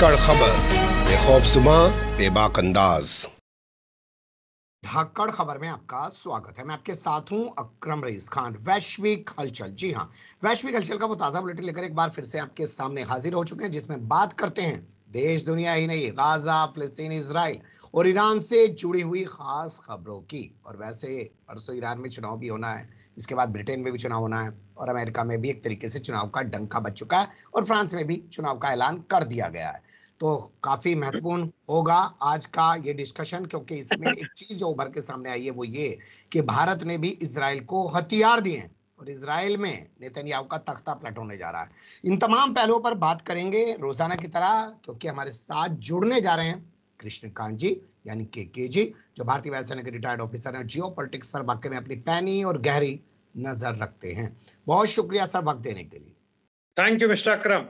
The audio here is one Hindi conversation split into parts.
धाकड़ खबर बेबाक अंदाज धाकड़ खबर में आपका स्वागत है मैं आपके साथ हूं अक्रम रईस खान वैश्विक हलचल जी हां वैश्विक हलचल का वो ताजा बुलेटिन लेकर एक बार फिर से आपके सामने हाजिर हो चुके हैं जिसमें बात करते हैं देश दुनिया ही नहीं गाजा फिलिस्तीन इसराइल और ईरान से जुड़ी हुई खास खबरों की और वैसे परसों ईरान में चुनाव भी होना है इसके बाद ब्रिटेन में भी चुनाव होना है और अमेरिका में भी एक तरीके से चुनाव का डंका बच चुका है और फ्रांस में भी चुनाव का ऐलान कर दिया गया है तो काफी महत्वपूर्ण होगा आज का ये डिस्कशन क्योंकि इसमें एक चीज जो उभर के सामने आई है वो ये कि भारत ने भी इसराइल को हथियार दिए और इसराइल में नेतन्याहू का तख्ता पलट होने जा रहा है इन तमाम पहलुओं पर बात करेंगे रोजाना की तरह क्योंकि हमारे साथ जुड़ने जा रहे हैं कृष्णकांत जी यानी के के जी जो भारतीय वायुसेना के रिटायर्ड ऑफिसर हैं जियो पॉलिटिक्स पर वाकई में अपनी पैनी और गहरी नजर रखते हैं बहुत शुक्रिया सर वक्त देने के लिए थैंक यू मिस्टर अक्रम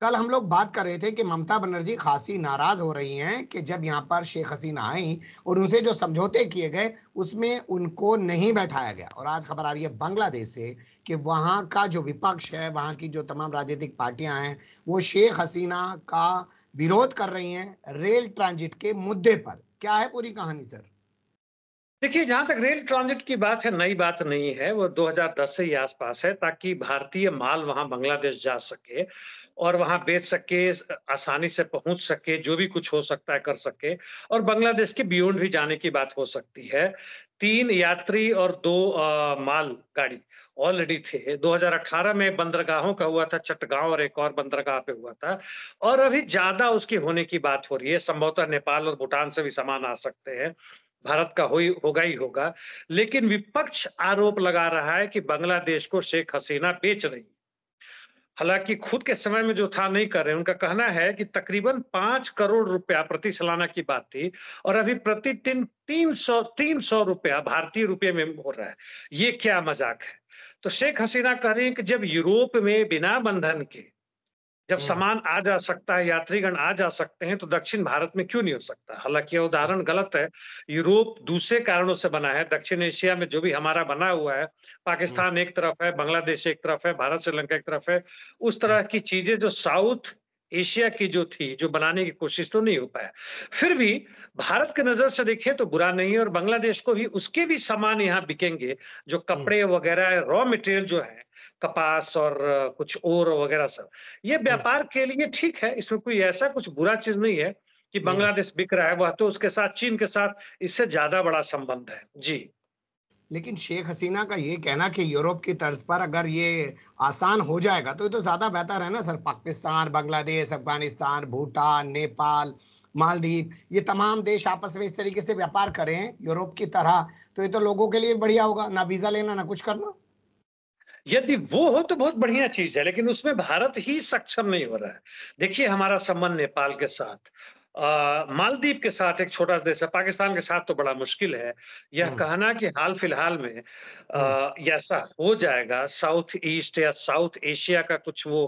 कल हम लोग बात कर रहे थे कि ममता बनर्जी खासी नाराज हो रही हैं कि जब यहाँ पर शेख हसीना आई और उनसे जो समझौते किए गए उसमें उनको नहीं बैठाया गया और आज खबर आ रही है बांग्लादेश से कि वहां का जो विपक्ष है वहां की जो तमाम राजनीतिक पार्टियां हैं वो शेख हसीना का विरोध कर रही हैं रेल ट्रांजिट के मुद्दे पर क्या है पूरी कहानी सर देखिए जहाँ तक रेल ट्रांजिट की बात है नई बात नहीं है वो 2010 से ही आसपास है ताकि भारतीय माल वहाँ बांग्लादेश जा सके और वहाँ बेच सके आसानी से पहुंच सके जो भी कुछ हो सकता है कर सके और बांग्लादेश के बियॉन्ड भी जाने की बात हो सकती है तीन यात्री और दो आ, माल गाड़ी ऑलरेडी थे 2018 में बंदरगाहों का हुआ था चटगांव और एक और बंदरगाह पे हुआ था और अभी ज्यादा उसकी होने की बात हो रही है संभवतः नेपाल और भूटान से भी सामान आ सकते हैं भारत का हो होगा ही होगा लेकिन विपक्ष आरोप लगा रहा है कि बांग्लादेश को शेख हसीना बेच रही हालांकि खुद के समय में जो था नहीं कर रहे उनका कहना है कि तकरीबन पांच करोड़ रुपया प्रति सालाना की बात थी और अभी प्रति दिन तीन सौ तीन सौ रुपया भारतीय रुपये में हो रहा है ये क्या मजाक है तो शेख हसीना कह रही है कि जब यूरोप में बिना बंधन के जब हम्म। सामान आ जा सकता है यात्रीगण आ जा सकते हैं तो दक्षिण भारत में क्यों नहीं हो सकता हालांकि यह उदाहरण गलत है यूरोप दूसरे कारणों से बना है दक्षिण एशिया में जो भी हमारा बना हुआ है हम्म। पाकिस्तान एक तरफ है बांग्लादेश एक तरफ है भारत श्रीलंका एक तरफ है उस तरह हम्म। की चीजें जो साउथ एशिया की जो थी जो बनाने की कोशिश तो नहीं हो पाया फिर भी भारत की नजर से देखिए तो बुरा नहीं है और बांग्लादेश को भी उसके भी सामान यहाँ बिकेंगे जो कपड़े वगैरह रॉ मटेरियल जो है कपास और कुछ और वगैरह सब ये हम्म। व्यापार के लिए ठीक है इसमें कोई ऐसा कुछ बुरा चीज नहीं है कि हम्म। बांग्लादेश बिक रहा है वह तो उसके साथ चीन के साथ इससे ज्यादा बड़ा संबंध है जी लेकिन शेख हसीना का ये कहना कि यूरोप की तर्ज पर अगर ये आसान हो जाएगा तो ये तो ज्यादा बेहतर है ना सर पाकिस्तान बांग्लादेश अफगानिस्तान भूटान नेपाल मालदीव ये तमाम देश आपस में इस तरीके से व्यापार करें यूरोप की तरह तो ये तो लोगों के लिए बढ़िया होगा ना वीजा लेना ना कुछ करना यदि वो हो तो बहुत बढ़िया चीज है लेकिन उसमें भारत ही सक्षम नहीं हो रहा है देखिए हमारा संबंध नेपाल के साथ मालदीप के साथ एक छोटा देश है पाकिस्तान के साथ तो बड़ा मुश्किल है यह हाँ। कहना कि हाल फिलहाल में हाँ। ऐसा हो जाएगा साउथ ईस्ट या साउथ एशिया का कुछ वो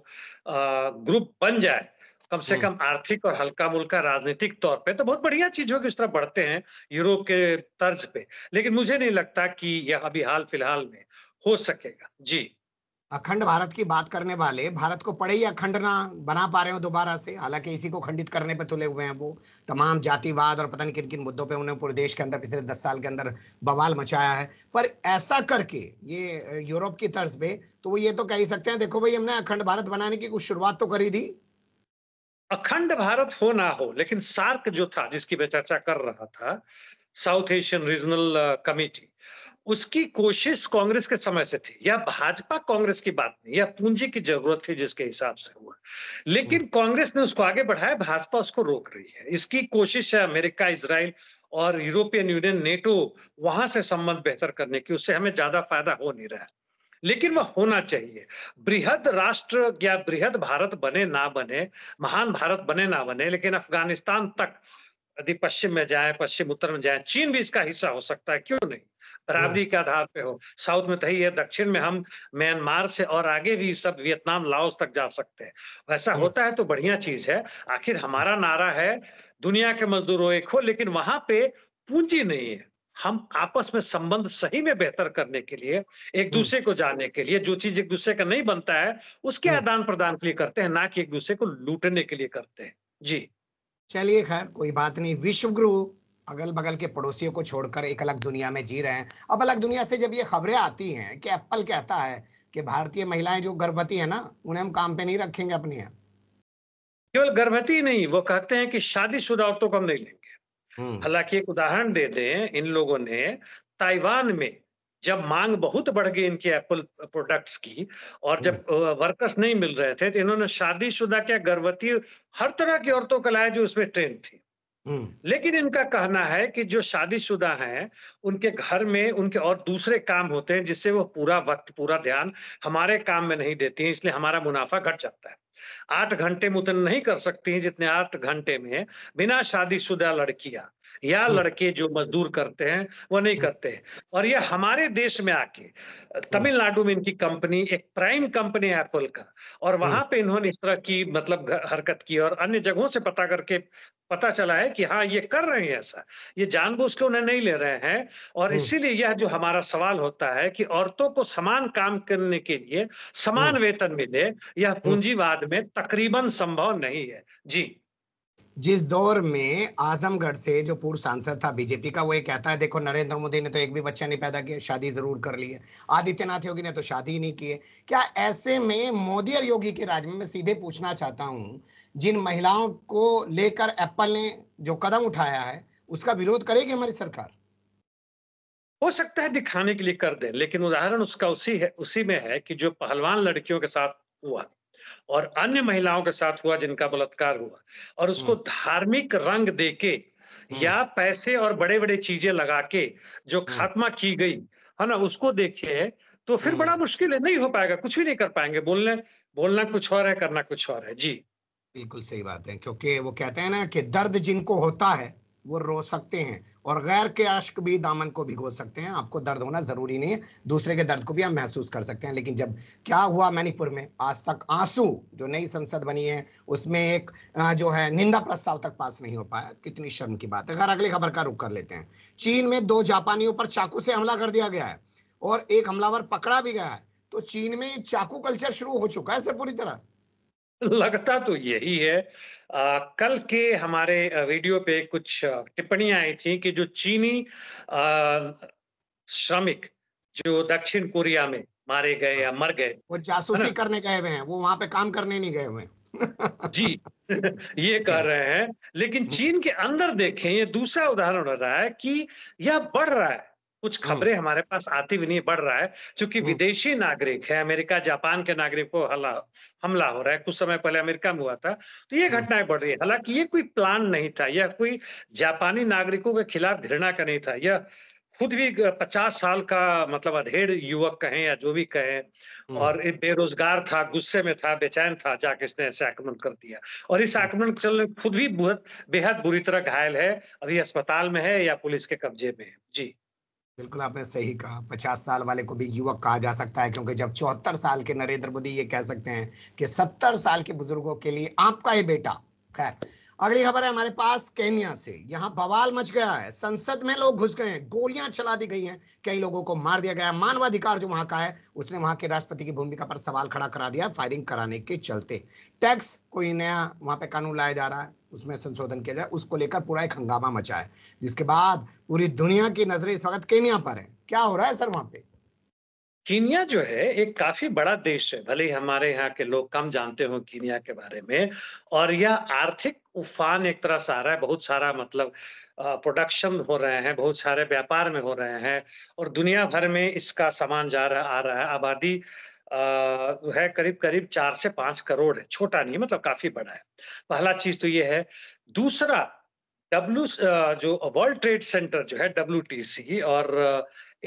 आ, ग्रुप बन जाए कम से हाँ। कम आर्थिक और हल्का मुल्का राजनीतिक तौर पे तो बहुत बढ़िया चीज होगी उस तरह बढ़ते हैं यूरोप के तर्ज पे लेकिन मुझे नहीं लगता कि यह अभी हाल फिलहाल में हो सकेगा जी अखंड भारत की बात करने वाले भारत को पड़े ही अखंड ना बना पा रहे हो दोबारा से हालांकि इसी को खंडित करने पर तुले हुए हैं वो तमाम जातिवाद और पता नहीं किन किन मुद्दों पे उन्होंने पूरे देश के अंदर पिछले दस साल के अंदर बवाल मचाया है पर ऐसा करके ये यूरोप की तर्ज पे तो वो ये तो कह ही सकते हैं देखो भाई हमने अखंड भारत बनाने की कुछ शुरुआत तो करी थी अखंड भारत हो ना हो लेकिन सार्क जो था जिसकी मैं चर्चा कर रहा था साउथ एशियन रीजनल कमेटी उसकी कोशिश कांग्रेस के समय से थी या भाजपा कांग्रेस की बात नहीं या पूंजी की जरूरत थी जिसके हिसाब से हुआ लेकिन हम्म। कांग्रेस ने उसको आगे बढ़ाया भाजपा उसको रोक रही है इसकी कोशिश है अमेरिका इसराइल और यूरोपियन यूनियन नेटो वहां से संबंध बेहतर करने की उससे हमें ज्यादा फायदा हो नहीं रहा लेकिन वह होना चाहिए बृहद राष्ट्र या बृहद भारत बने ना बने महान भारत बने ना बने लेकिन अफगानिस्तान तक यदि पश्चिम में जाए पश्चिम उत्तर में जाए चीन भी इसका हिस्सा हो सकता है क्यों नहीं बराबरी हाँ। के आधार पे हो साउथ में तो है दक्षिण में हम म्यांमार से और आगे भी सब वियतनाम लाओस तक जा सकते हैं वैसा हाँ। होता है तो बढ़िया चीज है आखिर हमारा नारा है दुनिया के मजदूरों एक हो लेकिन वहां पे पूंजी नहीं है हम आपस में संबंध सही में बेहतर करने के लिए एक हाँ। दूसरे को जानने के लिए जो चीज एक दूसरे का नहीं बनता है उसके आदान प्रदान के लिए करते हैं ना कि एक दूसरे को लूटने के लिए करते हैं जी चलिए खैर कोई बात नहीं विश्व गुरु अगल बगल के पड़ोसियों को छोड़कर एक अलग दुनिया में जी रहे हैं अब अलग दुनिया से जब ये खबरें आती हैं कि एप्पल कहता है कि भारतीय महिलाएं जो गर्भवती है ना उन्हें हम काम पे नहीं रखेंगे अपने यहाँ केवल गर्भवती नहीं वो कहते हैं कि शादीशुदा औरतों को हम नहीं लेंगे हम्म। हालांकि एक उदाहरण दे दें इन लोगों ने ताइवान में जब मांग बहुत बढ़ गई इनके एप्पल प्रोडक्ट्स की और जब हम्म। वर्कर्स नहीं मिल रहे थे तो इन्होंने शादीशुदा क्या गर्भवती हर तरह की औरतों का लाया जो उसमें ट्रेंड थी Hmm. लेकिन इनका कहना है कि जो शादीशुदा हैं उनके घर में उनके और दूसरे काम होते हैं जिससे वो पूरा वक्त पूरा ध्यान हमारे काम में नहीं देती हैं इसलिए हमारा मुनाफा घट जाता है आठ घंटे मुतन नहीं कर सकती हैं जितने आठ घंटे में बिना शादीशुदा लड़कियां या हाँ। लड़के जो मजदूर करते हैं वो नहीं हाँ। करते हैं और ये हमारे देश में आके तमिलनाडु में इनकी कंपनी एक प्राइम कंपनी है एप्पल का और वहां हाँ। पे इन्होंने इस तरह की मतलब हरकत की और अन्य जगहों से पता करके पता चला है कि हाँ ये कर रहे हैं ऐसा ये जानबूझ के उन्हें नहीं ले रहे हैं और इसीलिए यह जो हमारा सवाल होता है कि औरतों को समान काम करने के लिए समान वेतन मिले यह पूंजीवाद में तकरीबन संभव नहीं है जी जिस दौर में आजमगढ़ से जो पूर्व सांसद था बीजेपी का वो ये कहता है देखो नरेंद्र मोदी ने तो एक भी बच्चा नहीं पैदा किया शादी जरूर कर ली है आदित्यनाथ योगी ने तो शादी ही नहीं की है क्या ऐसे में मोदी और योगी के राज्य में मैं सीधे पूछना चाहता हूँ जिन महिलाओं को लेकर एप्पल ने जो कदम उठाया है उसका विरोध करेगी हमारी सरकार हो सकता है दिखाने के लिए कर दे लेकिन उदाहरण उसका उसी है उसी में है कि जो पहलवान लड़कियों के साथ हुआ और अन्य महिलाओं के साथ हुआ जिनका बलात्कार हुआ और उसको हम्म। धार्मिक रंग देके हम्म। या पैसे और बड़े बड़े चीजें लगा के जो हम्म। खात्मा की गई है ना उसको देखिए तो फिर बड़ा मुश्किल है नहीं हो पाएगा कुछ भी नहीं कर पाएंगे बोलने बोलना कुछ और है करना कुछ और है जी बिल्कुल सही बात है क्योंकि वो कहते हैं ना कि दर्द जिनको होता है वो रो सकते हैं और गैर के अश्क भी दामन को भिगो सकते हैं आपको दर्द होना ज़रूरी नहीं है दूसरे के दर्द को भी हम महसूस कर सकते हैं लेकिन जब क्या हुआ मणिपुर में आज तक आंसू जो नई संसद बनी है उसमें एक जो है निंदा प्रस्ताव तक पास नहीं हो पाया कितनी शर्म की बात है खैर अगली खबर का रुख कर लेते हैं चीन में दो जापानियों पर चाकू से हमला कर दिया गया है और एक हमलावर पकड़ा भी गया है तो चीन में चाकू कल्चर शुरू हो चुका है पूरी तरह लगता तो यही है आ, कल के हमारे वीडियो पे कुछ टिप्पणियां आई थी कि जो चीनी श्रमिक जो दक्षिण कोरिया में मारे गए या मर गए वो जासूसी करने गए हुए हैं वो वहां पे काम करने नहीं गए हुए जी ये कह रहे हैं लेकिन हम्म। चीन के अंदर देखें ये दूसरा उदाहरण हो रहा है कि यह बढ़ रहा है कुछ हम्म। खबरें हमारे पास आती भी नहीं बढ़ रहा है क्योंकि हम्म। विदेशी नागरिक है अमेरिका जापान के नागरिक को हला हमला हो रहा है कुछ समय पहले अमेरिका में हुआ था तो ये हम्म। घटनाएं बढ़ रही है हालांकि ये कोई प्लान नहीं था यह कोई जापानी नागरिकों के खिलाफ घृणा का नहीं था यह खुद भी पचास साल का मतलब अधेड़ युवक कहें या जो भी कहें और बेरोजगार था गुस्से में था बेचैन था जाके इसने ऐसे आक्रमण कर दिया और इस आक्रमण के चलने खुद भी बेहद बुरी तरह घायल है अभी अस्पताल में है या पुलिस के कब्जे में है जी बिल्कुल आपने सही कहा पचास साल वाले को भी युवक कहा जा सकता है क्योंकि जब चौहत्तर साल के नरेंद्र मोदी ये कह सकते हैं कि सत्तर साल के बुजुर्गों के लिए आपका ये बेटा खैर अगली खबर है हमारे पास केनिया से यहाँ बवाल मच गया है संसद में लोग घुस गए हैं गोलियां चला दी गई हैं कई लोगों को मार दिया गया मानवाधिकार जो वहां का है उसने वहां के राष्ट्रपति की भूमिका पर सवाल खड़ा करा दिया फायरिंग कराने के चलते टैक्स कोई नया वहां पे कानून लाया जा रहा है उसमें संशोधन किया जाए उसको लेकर पूरा एक हंगामा मचा है जिसके बाद पूरी दुनिया की नजरें इस वक्त केनिया पर है क्या हो रहा है सर वहां पे कीनिया जो है एक काफी बड़ा देश है भले ही हमारे यहाँ के लोग कम जानते हो कीनिया के बारे में और यह आर्थिक उफान एक तरह से आ रहा है बहुत सारा मतलब प्रोडक्शन हो रहे हैं बहुत सारे व्यापार में हो रहे हैं और दुनिया भर में इसका सामान जा रहा आ रहा है आबादी है करीब करीब चार से पांच करोड़ है छोटा नहीं मतलब काफी बड़ा है पहला चीज तो ये है दूसरा डब्ल्यू जो वर्ल्ड ट्रेड सेंटर जो है डब्ल्यू और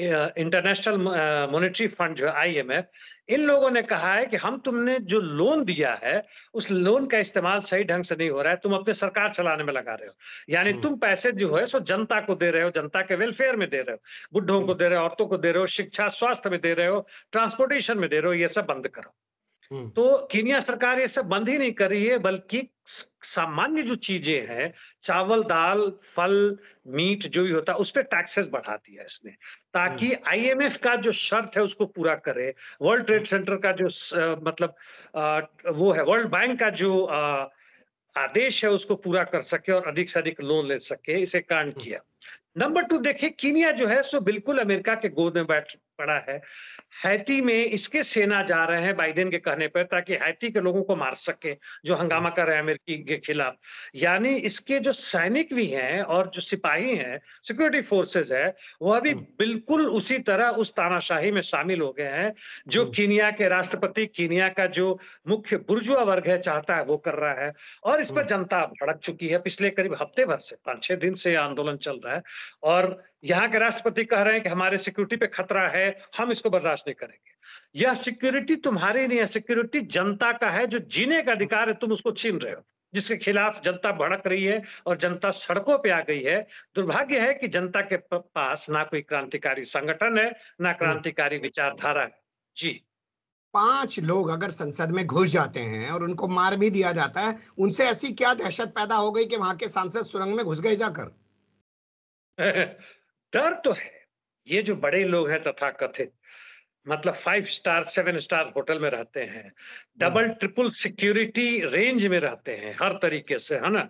इंटरनेशनल मॉनेटरी फंड जो आईएमएफ इन लोगों ने कहा है कि हम तुमने जो लोन दिया है उस लोन का इस्तेमाल सही ढंग से नहीं हो रहा है तुम अपने सरकार चलाने में लगा रहे हो यानी हम्म। तुम पैसे जो है सो जनता को दे रहे हो जनता के वेलफेयर में दे रहे हो बुढ़ों को हम्म। दे रहे हो औरतों को दे रहे हो शिक्षा स्वास्थ्य में दे रहे हो ट्रांसपोर्टेशन में दे रहे हो ये सब बंद करो हम्म। तो केनिया सरकार ये सब बंद ही नहीं कर रही है बल्कि सामान्य जो चीजें हैं चावल दाल फल मीट जो भी होता है उस पर टैक्सेस बढ़ा दिया इसने ताकि आईएमएफ हम्म। का जो शर्त है उसको पूरा करे वर्ल्ड ट्रेड सेंटर का जो आ, मतलब आ, वो है वर्ल्ड बैंक का जो आ, आदेश है उसको पूरा कर सके और अधिक से अधिक लोन ले सके इसे कारण हम्म। किया नंबर टू देखिए कीनिया जो है सो बिल्कुल अमेरिका के गोद में बैठ पड़ा है हैती में इसके सेना जा रहे हैं बाइडेन के कहने पर ताकि हैती के लोगों को मार सके जो हंगामा कर रहे हैं अमेरिकी के खिलाफ यानी इसके जो सैनिक भी हैं और जो सिपाही हैं सिक्योरिटी फोर्सेस है वह भी हम्म। बिल्कुल उसी तरह उस तानाशाही में शामिल हो गए हैं जो हम्म। कीनिया के राष्ट्रपति कीनिया का जो मुख्य बुर्जुआ वर्ग है चाहता है वो कर रहा है और इस पर हम्म। जनता भड़क चुकी है पिछले करीब हफ्ते भर से पांच छह दिन से आंदोलन चल रहा है और यहाँ के राष्ट्रपति कह रहे हैं कि हमारे सिक्योरिटी पे खतरा है हम इसको बर्दाश्त नहीं करेंगे यह सिक्योरिटी तुम्हारी नहीं है सिक्योरिटी जनता का है जो जीने का अधिकार है तुम उसको छीन रहे हो जिसके खिलाफ जनता भड़क रही है और जनता सड़कों पे आ गई है दुर्भाग्य है कि जनता के पास ना कोई क्रांतिकारी संगठन है ना क्रांतिकारी विचारधारा है जी पांच लोग अगर संसद में घुस जाते हैं और उनको मार भी दिया जाता है उनसे ऐसी क्या दहशत पैदा हो गई कि वहां के सांसद सुरंग में घुस गए जाकर डर तो है ये जो बड़े लोग हैं तथा कथित मतलब five star seven star hotel में रहते हैं डबल ट्रिपल सिक्योरिटी रेंज में रहते हैं हर तरीके से है ना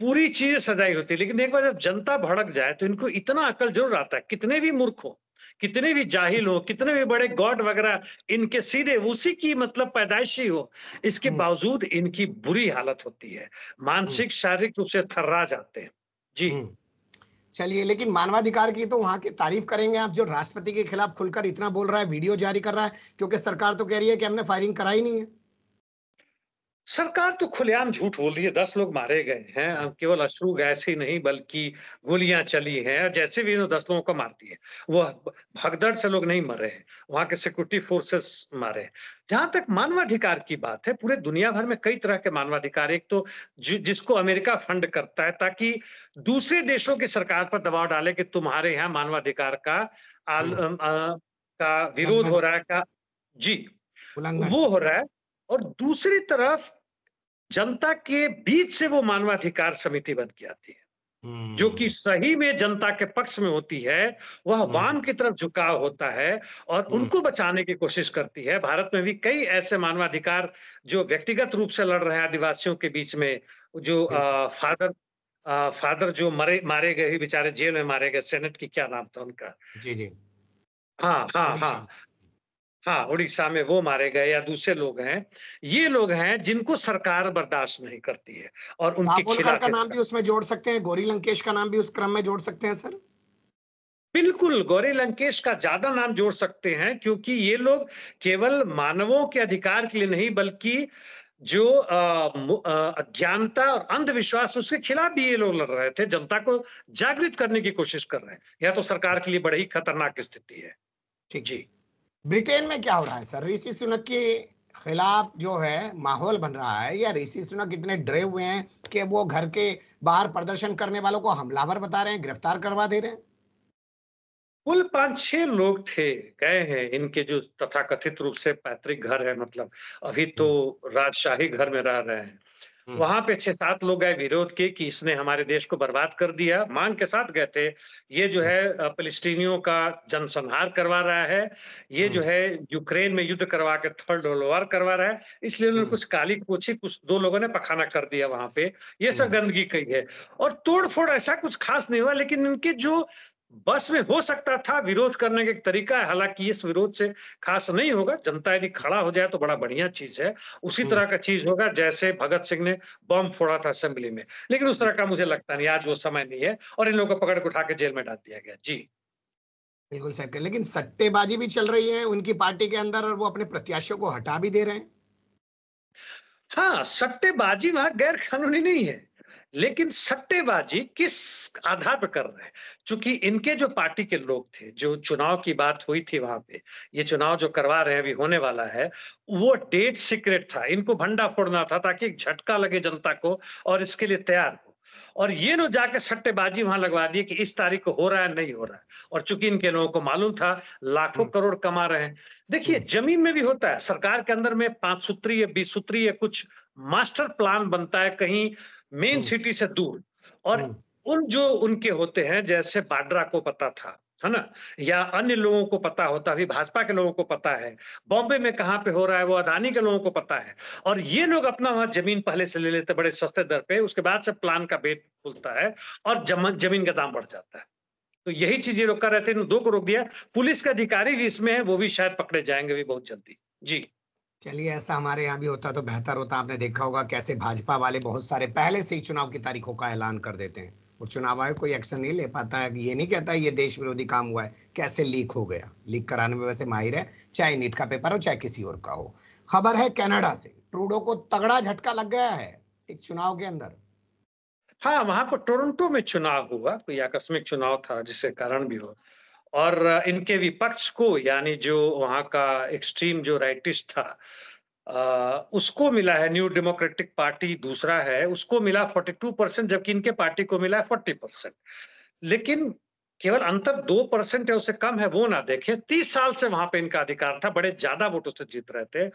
पूरी चीज सजाई होती है लेकिन एक बार जब जनता भड़क जाए तो इनको इतना अकल जरूर आता है कितने भी मूर्ख हो कितने भी जाहिल हो कितने भी बड़े गॉड वगैरह इनके सीधे उसी की मतलब पैदाइशी हो इसके हाँ। बावजूद इनकी बुरी हालत होती है मानसिक हाँ। शारीरिक रूप से थर्रा जाते हैं जी हाँ। चलिए लेकिन मानवाधिकार की तो वहां की तारीफ करेंगे आप जो राष्ट्रपति के खिलाफ खुलकर इतना बोल रहा है वीडियो जारी कर रहा है क्योंकि सरकार तो कह रही है कि हमने फायरिंग कराई नहीं है सरकार तो खुलेआम झूठ बोल रही है दस लोग मारे गए हैं केवल अश्रु गैस ही नहीं बल्कि गोलियां चली हैं और जैसे भी दस लोगों को मारती है वह भगदड़ से लोग नहीं मरे हैं वहां के सिक्योरिटी फोर्सेस मारे हैं जहां तक मानवाधिकार की बात है पूरे दुनिया भर में कई तरह के मानवाधिकार एक तो जि, जिसको अमेरिका फंड करता है ताकि दूसरे देशों की सरकार पर दबाव डाले कि तुम्हारे यहाँ मानवाधिकार का आल, आ, हम्म। का विरोध हो रहा है का जी वो हो रहा है और दूसरी तरफ जनता के बीच से वो मानवाधिकार समिति बन के आती है हम्म। जो कि सही में जनता के पक्ष में होती है वह हम्म। वाम की तरफ झुकाव होता है और हम्म। उनको बचाने की कोशिश करती है भारत में भी कई ऐसे मानवाधिकार जो व्यक्तिगत रूप से लड़ रहे हैं आदिवासियों के बीच में जो आ, फादर आ, फादर जो मरे मारे गए बेचारे जेल में मारे गए सेनेट की क्या नाम था उनका जी जी हाँ हाँ हाँ हाँ उड़ीसा में वो मारे गए या दूसरे लोग हैं ये लोग हैं जिनको सरकार बर्दाश्त नहीं करती है और उनके खिलाफ का नाम भी उसमें जोड़ सकते हैं गौरी लंकेश का नाम भी उस क्रम में जोड़ सकते हैं सर बिल्कुल गौरी लंकेश का ज्यादा नाम जोड़ सकते हैं क्योंकि ये लोग केवल मानवों के अधिकार के लिए नहीं बल्कि जो अज्ञानता और अंधविश्वास उसके खिलाफ भी ये लोग लड़ रहे थे जनता को जागृत करने की कोशिश कर रहे हैं यह तो सरकार के लिए बड़ी खतरनाक स्थिति है ठीक जी ब्रिटेन में क्या हो रहा है सर ऋषि सुनक के खिलाफ जो है माहौल बन रहा है या ऋषि सुनक इतने डरे हुए हैं कि वो घर के बाहर प्रदर्शन करने वालों को हमलावर बता रहे हैं गिरफ्तार करवा दे रहे हैं कुल पांच छह लोग थे गए हैं इनके जो तथाकथित रूप से पैतृक घर है मतलब अभी तो हम्म। राजशाही घर में रह रहे हैं हम्म। वहां पे छह सात लोग गए विरोध के कि इसने हमारे देश को बर्बाद कर दिया मांग के साथ गए थे ये जो है हम्म। फलस्टीनियों का जनसंहार करवा रहा है ये जो हम्म। है यूक्रेन में युद्ध करवा के थर्ड वर्ल्ड वॉर करवा रहा है इसलिए उन्होंने कुछ काली पूछी कुछ दो लोगों ने पखाना कर दिया वहां पे ये सब गंदगी कही है और तोड़फोड़ ऐसा कुछ खास नहीं हुआ लेकिन इनके जो बस में हो सकता था विरोध करने का एक तरीका है हालांकि इस विरोध से खास नहीं होगा जनता यदि खड़ा हो जाए तो बड़ा बढ़िया चीज है उसी हम्म। तरह का चीज होगा जैसे भगत सिंह ने बम फोड़ा था असेंबली में लेकिन उस तरह का मुझे लगता नहीं आज वो समय नहीं है और इन लोगों को पकड़ के उठा के जेल में डाल दिया गया जी बिल्कुल सर लेकिन सट्टेबाजी भी चल रही है उनकी पार्टी के अंदर और वो अपने प्रत्याशियों को हटा भी दे रहे हैं हाँ सट्टेबाजी वहां गैर कानूनी नहीं है लेकिन सट्टेबाजी किस आधार पर कर रहे हैं क्योंकि इनके जो पार्टी के लोग थे जो चुनाव की बात हुई थी वहां पे ये चुनाव जो करवा रहे हैं अभी होने वाला है वो डेट सीक्रेट था इनको भंडा फोड़ना था ताकि एक झटका लगे जनता को और इसके लिए तैयार हो और ये नो जाकर सट्टेबाजी वहां लगवा दिए कि इस तारीख को हो रहा है नहीं हो रहा है और चूंकि इनके लोगों को मालूम था लाखों हम्म। करोड़ कमा रहे हैं देखिए हम्म। जमीन में भी होता है सरकार के अंदर में पांच सूत्रीय बीस सूत्रीय कुछ मास्टर प्लान बनता है कहीं मेन हम्म। सिटी से दूर और हम्म। उन जो उनके होते हैं जैसे बाड्रा को पता था है ना या अन्य लोगों को पता होता अभी भाजपा के लोगों को पता है बॉम्बे में कहाँ पे हो रहा है वो अदानी के लोगों को पता है और ये लोग अपना वहां जमीन पहले से ले लेते बड़े सस्ते दर पे उसके बाद से प्लान का बेट खुलता है और जम, जमीन का दाम बढ़ जाता है तो यही चीज ये लोग कर रहे थे दो को रोक दिया पुलिस का अधिकारी भी इसमें है वो भी शायद पकड़े जाएंगे भी बहुत जल्दी जी चलिए ऐसा हमारे यहाँ भी होता तो बेहतर होता आपने देखा होगा कैसे भाजपा वाले बहुत सारे पहले से ही चुनाव की तारीखों का ऐलान कर देते हैं और चुनाव आयोग कोई एक्शन नहीं ले पाता है ये नहीं कहता ये देश विरोधी काम हुआ है कैसे लीक हो गया लीक कराने में वैसे माहिर है चाहे नीट का पेपर हो चाहे किसी और का हो खबर है कैनेडा से ट्रूडो को तगड़ा झटका लग गया है एक चुनाव के अंदर हाँ वहां पर टोरंटो में चुनाव हुआ कोई आकस्मिक चुनाव था जिसके कारण भी हो और इनके विपक्ष को यानी जो वहाँ का एक्सट्रीम जो राइटिस्ट था आ, उसको मिला है न्यू डेमोक्रेटिक पार्टी दूसरा है उसको मिला 42 परसेंट जबकि इनके पार्टी को मिला है 40 परसेंट लेकिन केवल अंतर दो परसेंट है उससे कम है वो ना देखें तीस साल से वहां पे इनका अधिकार था बड़े ज्यादा वोटों से जीत रहे थे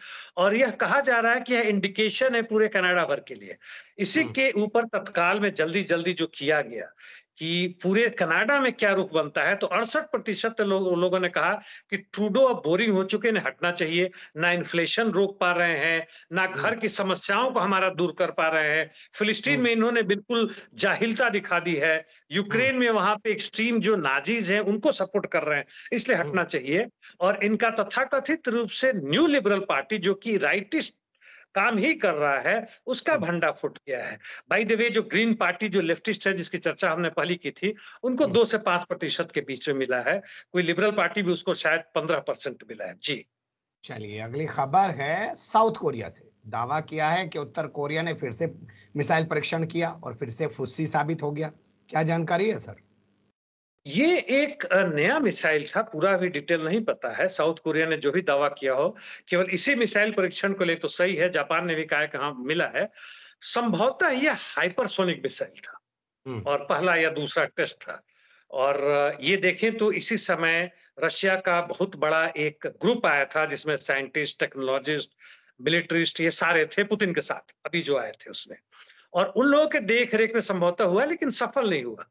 और यह कहा जा रहा है कि यह इंडिकेशन है पूरे कनाडा भर के लिए इसी हम्म। के ऊपर तत्काल में जल्दी जल्दी जो किया गया कि पूरे कनाडा में क्या रुख बनता है तो अड़सठ प्रतिशत लो, लोगों ने कहा कि ट्रूडो अब बोरिंग हो चुके हैं हटना चाहिए ना इन्फ्लेशन रोक पा रहे हैं ना घर हाँ। की समस्याओं को हमारा दूर कर पा रहे हैं फिलिस्तीन में हाँ। इन्होंने बिल्कुल जाहिलता दिखा दी है यूक्रेन हाँ। में वहां पे एक्सट्रीम जो नाजीज हैं उनको सपोर्ट कर रहे हैं इसलिए हटना चाहिए और इनका तथाकथित रूप से न्यू लिबरल पार्टी जो कि राइटिस्ट काम ही कर रहा है उसका हाँ। भंडा फूट गया है बाई द वे जो ग्रीन पार्टी जो लेफ्टिस्ट है जिसकी चर्चा हमने पहली की थी उनको हाँ। दो से पांच प्रतिशत के बीच में मिला है कोई लिबरल पार्टी भी उसको शायद पंद्रह परसेंट मिला है जी चलिए अगली खबर है साउथ कोरिया से दावा किया है कि उत्तर कोरिया ने फिर से मिसाइल परीक्षण किया और फिर से फुस्सी साबित हो गया क्या जानकारी है सर ये एक नया मिसाइल था पूरा अभी डिटेल नहीं पता है साउथ कोरिया ने जो भी दावा किया हो केवल इसी मिसाइल परीक्षण को ले तो सही है जापान ने भी कहा कि हाँ मिला है संभवतः यह हाइपरसोनिक मिसाइल था हम्म। और पहला या दूसरा टेस्ट था और ये देखें तो इसी समय रशिया का बहुत बड़ा एक ग्रुप आया था जिसमें साइंटिस्ट टेक्नोलॉजिस्ट मिलिट्रिस्ट ये सारे थे पुतिन के साथ अभी जो आए थे उसमें और उन लोगों के देख रेख में संभवतः हुआ लेकिन सफल नहीं हुआ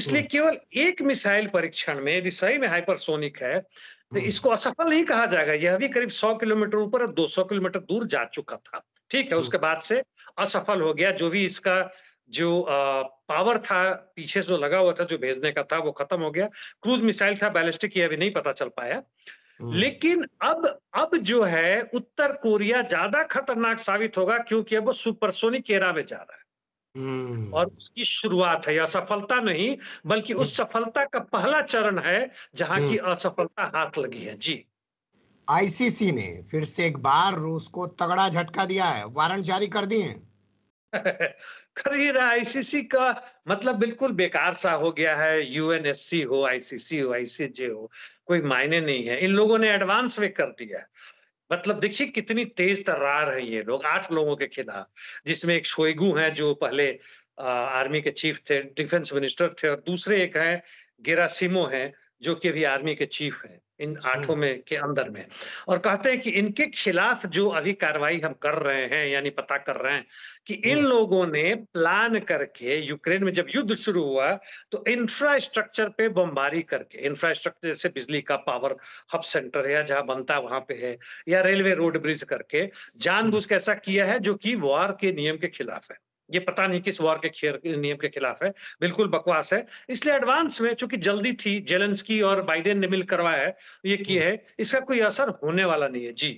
इसलिए हम्म। केवल एक मिसाइल परीक्षण में यदि सही में हाइपरसोनिक है तो हम्म। इसको असफल नहीं कहा जाएगा यह भी करीब 100 किलोमीटर ऊपर और 200 किलोमीटर दूर जा चुका था ठीक है उसके हम्म। बाद से असफल हो गया जो भी इसका जो आ, पावर था पीछे जो लगा हुआ था जो भेजने का था वो खत्म हो गया क्रूज मिसाइल था बैलिस्टिक यह भी नहीं पता चल पाया लेकिन अब अब जो है उत्तर कोरिया ज्यादा खतरनाक साबित होगा क्योंकि अब वो सुपरसोनिक एरा में जा रहा है हम्म। और उसकी शुरुआत है असफलता नहीं बल्कि उस हम्म। सफलता का पहला चरण है जहां की हम्म। असफलता हाथ लगी है जी आईसीसी ने फिर से एक बार रूस को तगड़ा झटका दिया है वारंट जारी कर दिए कर ही रहा आईसीसी का मतलब बिल्कुल बेकार सा हो गया है यूएनएससी हो आईसीसी हो आईसीजे हो कोई मायने नहीं है इन लोगों ने एडवांस में कर दिया मतलब देखिए कितनी तेज तर्रार है ये लोग आठ लोगों के खिलाफ जिसमें एक शोएगु हैं जो पहले आर्मी के चीफ थे डिफेंस मिनिस्टर थे और दूसरे एक हैं गेरासिमो हैं जो कि अभी आर्मी के चीफ है इन हम्म। आठों में के अंदर में और कहते हैं कि इनके खिलाफ जो अभी कार्रवाई हम कर रहे हैं यानी पता कर रहे हैं कि इन हम्म। लोगों ने प्लान करके यूक्रेन में जब युद्ध शुरू हुआ तो इंफ्रास्ट्रक्चर पे बमबारी करके इंफ्रास्ट्रक्चर जैसे बिजली का पावर हब सेंटर है जहां बनता वहां पे है या रेलवे रोड ब्रिज करके जानबूझ हम्म। के ऐसा किया है जो कि वॉर के नियम के खिलाफ है ये पता नहीं किस वॉर के खेर नियम के खिलाफ है बिल्कुल बकवास है इसलिए एडवांस में चूंकि जल्दी थी की और बाइडेन ने मिल करवाया है ये की हम्म। है इस पर कोई असर होने वाला नहीं है जी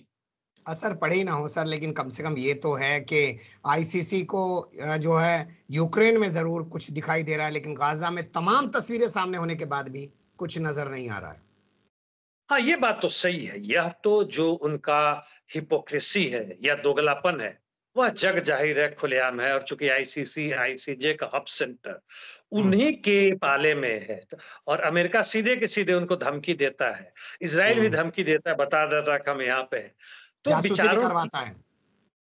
असर पड़े ही ना हो सर लेकिन कम से कम ये तो है कि आईसीसी को जो है यूक्रेन में जरूर कुछ दिखाई दे रहा है लेकिन गाजा में तमाम तस्वीरें सामने होने के बाद भी कुछ नजर नहीं आ रहा है हाँ ये बात तो सही है यह तो जो उनका हिपोक्रेसी है या दोगलापन है वह जग जाहिर है खुलेआम है और चूंकि आईसीसी आईसीजे का हब सेंटर हम्म। उन्हीं के पाले में है और अमेरिका सीधे के सीधे उनको धमकी देता है इसराइल भी हम्म। धमकी देता है बता देता है हम यहाँ पे तो विचारों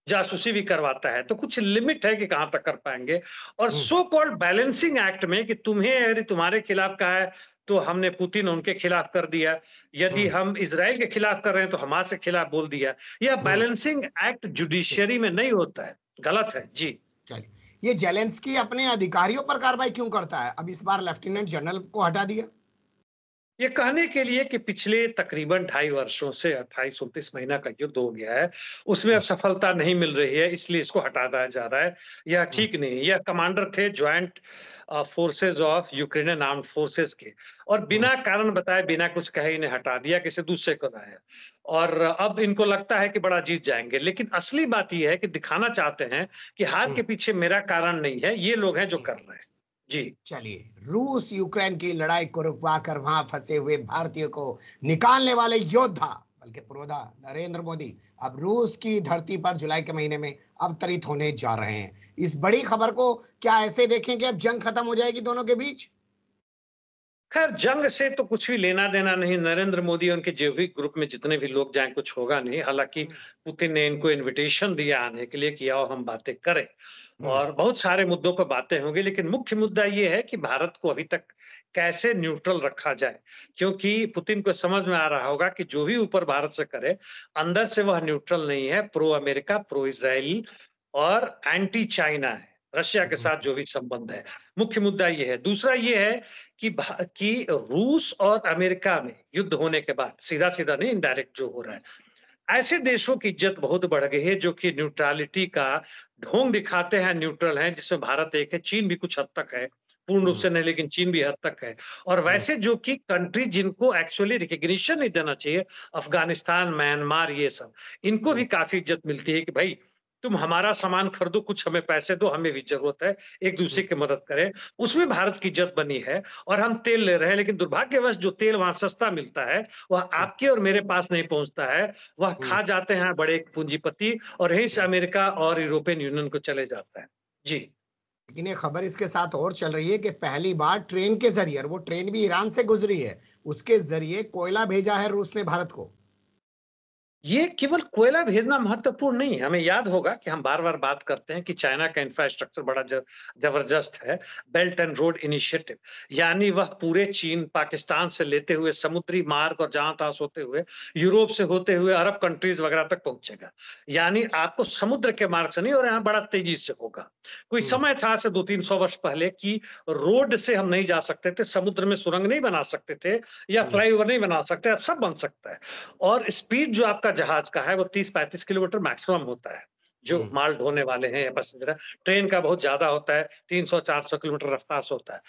जासूसी भी करवाता है तो कुछ लिमिट है कि कहां तक कर पाएंगे और सो कॉल्ड बैलेंसिंग एक्ट में कि तुम्हें तुम्हारे खिलाफ का है तो हमने पुतिन उनके खिलाफ कर दिया यदि हाँ। हम इसराइल के खिलाफ कर रहे हैं तो हमास के खिलाफ बोल दिया यह हाँ। बैलेंसिंग एक्ट जुडिशियरी में नहीं होता है गलत है जी ये जेलेंस्की अपने अधिकारियों पर कार्रवाई क्यों करता है अब इस बार लेफ्टिनेंट जनरल को हटा दिया ये कहने के लिए कि पिछले तकरीबन ढाई वर्षों से अट्ठाईस उनतीस महीना का युद्ध हो गया है उसमें अब हाँ। सफलता नहीं मिल रही है इसलिए इसको हटा दिया जा रहा है यह ठीक नहीं यह कमांडर थे joint forces of Ukrainian arm forces के और बिना हाँ। कारण बताए बिना कुछ कहे इन्हें हटा दिया किसी दूसरे को लाया और अब इनको लगता है कि बड़ा जीत जाएंगे लेकिन असली बात यह है कि दिखाना चाहते हैं कि हार हाँ। के पीछे मेरा कारण नहीं है ये लोग हैं जो हाँ। कर रहे हैं जी चलिए रूस यूक्रेन की लड़ाई को रुकवा कर वहां फंसे हुए भारतीयों को निकालने वाले योद्धा बल्कि पुरोधा नरेंद्र मोदी अब रूस की धरती पर जुलाई के महीने में अवतरित होने जा रहे हैं इस बड़ी खबर को क्या ऐसे देखें कि अब जंग खत्म हो जाएगी दोनों के बीच खैर जंग से तो कुछ भी लेना देना नहीं नरेंद्र मोदी उनके जैविक ग्रुप में जितने भी लोग जाएं कुछ होगा नहीं हालांकि हम्म। पुतिन ने इनको इनविटेशन दिया आने के लिए कि आओ हम बातें करें हम्म। और बहुत सारे मुद्दों पर बातें होंगी लेकिन मुख्य मुद्दा ये है कि भारत को अभी तक कैसे न्यूट्रल रखा जाए क्योंकि पुतिन को समझ में आ रहा होगा कि जो भी ऊपर भारत से करे अंदर से वह न्यूट्रल नहीं है प्रो अमेरिका प्रो इसराइल और एंटी चाइना है रशिया के साथ जो भी संबंध है मुख्य मुद्दा यह है दूसरा ये है कि कि रूस और अमेरिका में युद्ध होने के बाद सीधा सीधा नहीं इनडायरेक्ट जो हो रहा है ऐसे देशों की इज्जत बहुत बढ़ गई है जो कि न्यूट्रलिटी का ढोंग दिखाते हैं न्यूट्रल हैं जिसमें भारत एक है चीन भी कुछ हद तक है पूर्ण रूप हम्म। से नहीं लेकिन चीन भी हद तक है और हम्म। वैसे जो कि कंट्री जिनको एक्चुअली रिकग्निशन नहीं देना चाहिए अफगानिस्तान म्यांमार ये सब इनको भी हम्म। काफी इज्जत मिलती है कि भाई तुम हमारा सामान खरीदो कुछ हमें पैसे दो हमें भी जरूरत है एक दूसरे की मदद करें उसमें भारत की इज्जत बनी है और हम तेल ले रहे हैं लेकिन दुर्भाग्यवश जो तेल वहां सस्ता मिलता है वह आपके और मेरे पास नहीं पहुंचता है वह खा जाते हैं बड़े पूंजीपति और यहीं से अमेरिका और यूरोपियन यूनियन को चले जाता है जी लेकिन ये खबर इसके साथ और चल रही है कि पहली बार ट्रेन के जरिए वो ट्रेन भी ईरान से गुजरी है उसके जरिए कोयला भेजा है रूस ने भारत को ये केवल कोयला भेजना महत्वपूर्ण नहीं है हमें याद होगा कि हम बार बार बात करते हैं कि चाइना का इंफ्रास्ट्रक्चर बड़ा जबरदस्त है बेल्ट एंड रोड इनिशिएटिव यानी वह पूरे चीन पाकिस्तान से लेते हुए समुद्री मार्ग और जहां तहां होते हुए यूरोप से होते हुए अरब कंट्रीज वगैरह तक पहुंचेगा यानी आपको समुद्र के मार्ग से नहीं और यहाँ बड़ा तेजी से होगा कोई हम्म। समय था से दो तीन सौ वर्ष पहले कि रोड से हम नहीं जा सकते थे समुद्र में सुरंग नहीं बना सकते थे या हम्म। फ्लाईओवर नहीं बना सकते अब सब बन सकता है और स्पीड जो आपका का जहाज का है वो तीस पैंतीस किलोमीटर मैक्सिमम होता है जो हम्म। माल ढोने वाले हैं या पैसेंजर ट्रेन का बहुत ज्यादा होता है 300-400 किलोमीटर रफ्तार से होता है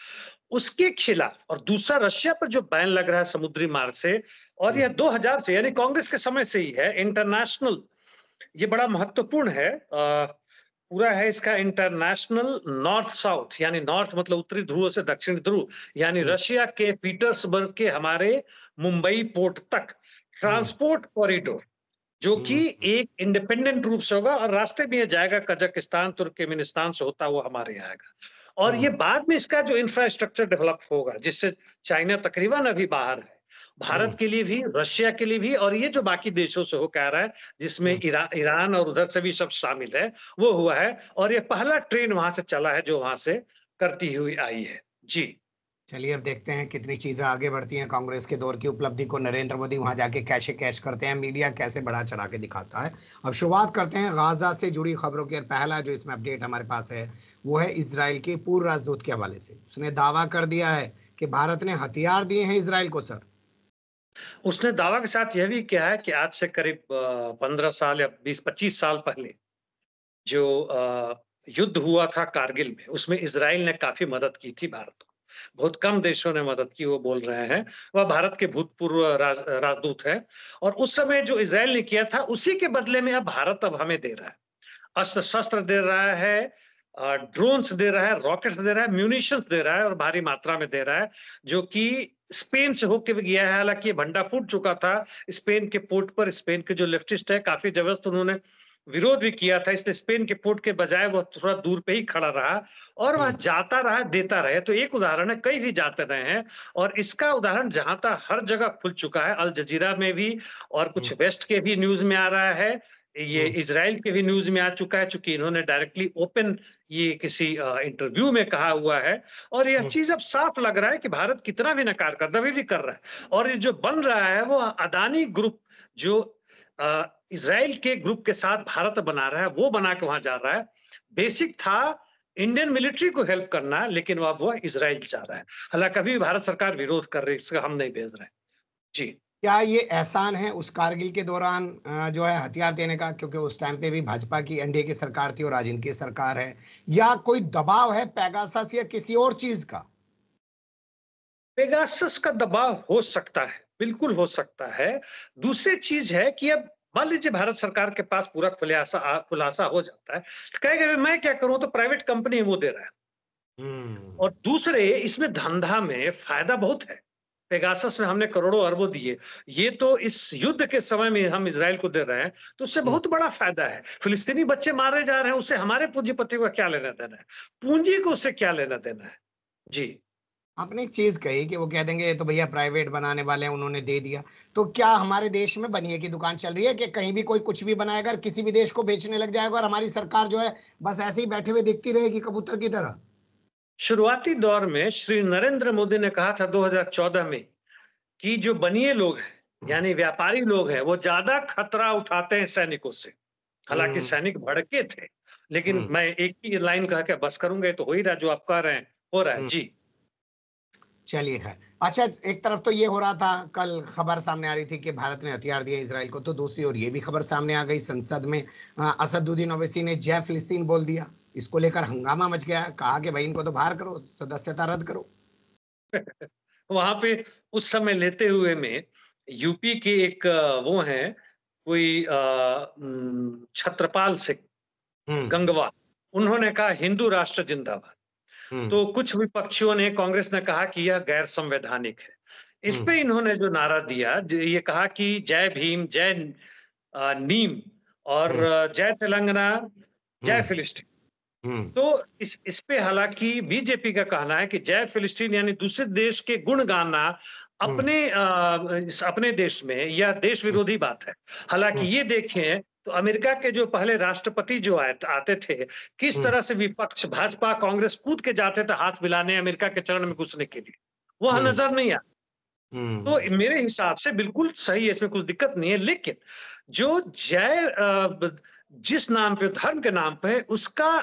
उसके खिलाफ और दूसरा रशिया पर जो बैन लग रहा है समुद्री मार्ग से और यह 2000 हम्म। से यानी कांग्रेस के समय से ही है इंटरनेशनल ये बड़ा महत्वपूर्ण है आ, पूरा है इसका इंटरनेशनल नॉर्थ साउथ यानी नॉर्थ मतलब उत्तरी ध्रुव से दक्षिण ध्रुव यानी हम्म। रशिया के पीटर्सबर्ग के हमारे मुंबई पोर्ट तक ट्रांसपोर्ट कॉरिडोर जो कि हम्म। एक इंडिपेंडेंट रूप से होगा और रास्ते में जाएगा कजाकिस्तान तुर्कमेनिस्तान से होता हुआ हमारे यहाँ आएगा और ये हम्म। बाद में इसका जो इंफ्रास्ट्रक्चर डेवलप होगा जिससे चाइना तकरीबन अभी बाहर है भारत हम्म। के लिए भी रशिया के लिए भी और ये जो बाकी देशों से हो कह रहा है जिसमें इरा, ईरान और उधर से भी सब शामिल है वो हुआ है और ये पहला ट्रेन वहां से चला है जो वहां से करती हुई आई है जी चलिए अब देखते हैं कितनी चीज़ें आगे बढ़ती हैं कांग्रेस के दौर की उपलब्धि को नरेंद्र मोदी वहां जाके कैसे कैश करते हैं मीडिया कैसे बढ़ा चढ़ा के दिखाता है अब शुरुआत करते हैं गाजा से जुड़ी खबरों की और पहला जो इसमें अपडेट हमारे पास है वो है इसराइल के पूर्व राजदूत के हवाले से उसने दावा कर दिया है कि भारत ने हथियार दिए हैं इसराइल को सर उसने दावा के साथ यह भी किया है कि आज से करीब पंद्रह साल या बीस पच्चीस साल पहले जो युद्ध हुआ था कारगिल में उसमें इसराइल ने काफी मदद की थी भारत को बहुत कम देशों ने मदद की वो बोल रहे हैं वह भारत के भूतपूर्व राज, राजदूत है और उस समय जो इसराइल ने किया था उसी के बदले में अब भारत अब हमें दे रहा है अस्त्र शस्त्र दे रहा है ड्रोन्स दे रहा है रॉकेट्स दे रहा है म्यूनिशंस दे रहा है और भारी मात्रा में दे रहा है जो कि स्पेन से होके भी गया है हालांकि ये भंडा फूट चुका था स्पेन के पोर्ट पर स्पेन के जो लेफ्टिस्ट है काफी जबरदस्त उन्होंने विरोध भी किया था इसलिए स्पेन के पोर्ट के बजाय वह थोड़ा दूर पे ही खड़ा रहा और वह हम्म। जाता रहा देता रहे तो एक उदाहरण है कई भी जाते रहे हैं और इसका उदाहरण जहां तक हर जगह खुल चुका है अल जजीरा में भी और कुछ हम्म। वेस्ट के भी न्यूज में आ रहा है ये हम्म। इसराइल के भी न्यूज में आ चुका है चूंकि इन्होंने डायरेक्टली ओपन ये किसी इंटरव्यू में कहा हुआ है और यह चीज अब साफ लग रहा है कि भारत कितना भी नकार कर दबी भी कर रहा है और ये जो बन रहा है वो अदानी ग्रुप जो इसराइल के ग्रुप के साथ भारत बना रहा है वो बना के वहां जा रहा है बेसिक था इंडियन मिलिट्री को हेल्प करना है लेकिन अब वह इसराइल जा रहा है हालांकि अभी भारत सरकार विरोध कर रही है इसका हम नहीं भेज रहे जी क्या ये एहसान है उस कारगिल के दौरान जो है हथियार देने का क्योंकि उस टाइम पे भी भाजपा की एनडीए की सरकार थी और आज इनकी सरकार है या कोई दबाव है पैगासस या किसी और चीज का पेगासस का दबाव हो सकता है बिल्कुल हो सकता है दूसरी चीज है कि अब मान लीजिए भारत सरकार के पास पूरा खुलासा खुलासा हो जाता है तो कहेगा मैं क्या करूं तो प्राइवेट कंपनी वो दे रहा है हम्म। और दूसरे इसमें धंधा में फायदा बहुत है पेगासस में हमने करोड़ों अरबों दिए ये तो इस युद्ध के समय में हम इसराइल को दे रहे हैं तो उससे बहुत बड़ा फायदा है फिलिस्तीनी बच्चे मारे जा रहे हैं उससे हमारे पूंजीपति को क्या लेना देना है पूंजी को उससे क्या लेना देना है जी आपने एक चीज कही कि वो कह देंगे तो भैया प्राइवेट बनाने वाले हैं उन्होंने दे दिया तो क्या हमारे देश में बनिए की दुकान चल रही है कि कहीं भी कोई कुछ भी बनाएगा किसी भी देश को बेचने लग जाएगा और हमारी सरकार जो है बस ऐसे ही बैठे हुए दिखती रहेगी कबूतर की तरह शुरुआती दौर में श्री नरेंद्र मोदी ने कहा था 2014 में कि जो बनिए लोग हैं यानी व्यापारी लोग हैं वो ज्यादा खतरा उठाते हैं सैनिकों से हालांकि हम्म। सैनिक भड़के थे लेकिन हम्म। मैं एक ही लाइन कह के बस करूंगा तो हो ही रहा जो आप कह रहे हैं हो रहा है हम्म। जी चलिए खैर अच्छा एक तरफ तो ये हो रहा था कल खबर सामने आ रही थी कि भारत ने हथियार दिया इसराइल को तो दूसरी ओर ये भी खबर सामने आ गई संसद में असदुद्दीन ओवैसी ने जय फिलिस्तीन बोल दिया इसको लेकर हंगामा मच गया कहा कि भाई इनको तो बाहर करो सदस्यता रद्द करो वहां पे उस समय लेते हुए में यूपी के एक वो है कोई छत्रपाल सिंह हम्म। गंगवा उन्होंने कहा हिंदू राष्ट्र जिंदाबाद हम्म। तो कुछ विपक्षियों ने कांग्रेस ने कहा कि यह गैर संवैधानिक है इस हम्म। पे इन्होंने जो नारा दिया ये कहा कि जय भीम जय नीम और हम्म। जय तेलंगाना जय फिलिस्टीन तो इस इस पे हालांकि बीजेपी का कहना है कि जय फिलिस्टीन यानी दूसरे देश के गुण गाना अपने आ, अपने देश में यह देश विरोधी बात है हालांकि ये देखें तो अमेरिका के जो पहले राष्ट्रपति जो आते थे किस हम्म। तरह से विपक्ष भाजपा कांग्रेस कूद के जाते थे हाथ मिलाने अमेरिका के चरण में घुसने के लिए वह हम्म। नजर नहीं आता हम्म। तो मेरे हिसाब से बिल्कुल सही है इसमें कुछ दिक्कत नहीं है लेकिन जो जय जिस नाम पे धर्म के नाम पे उसका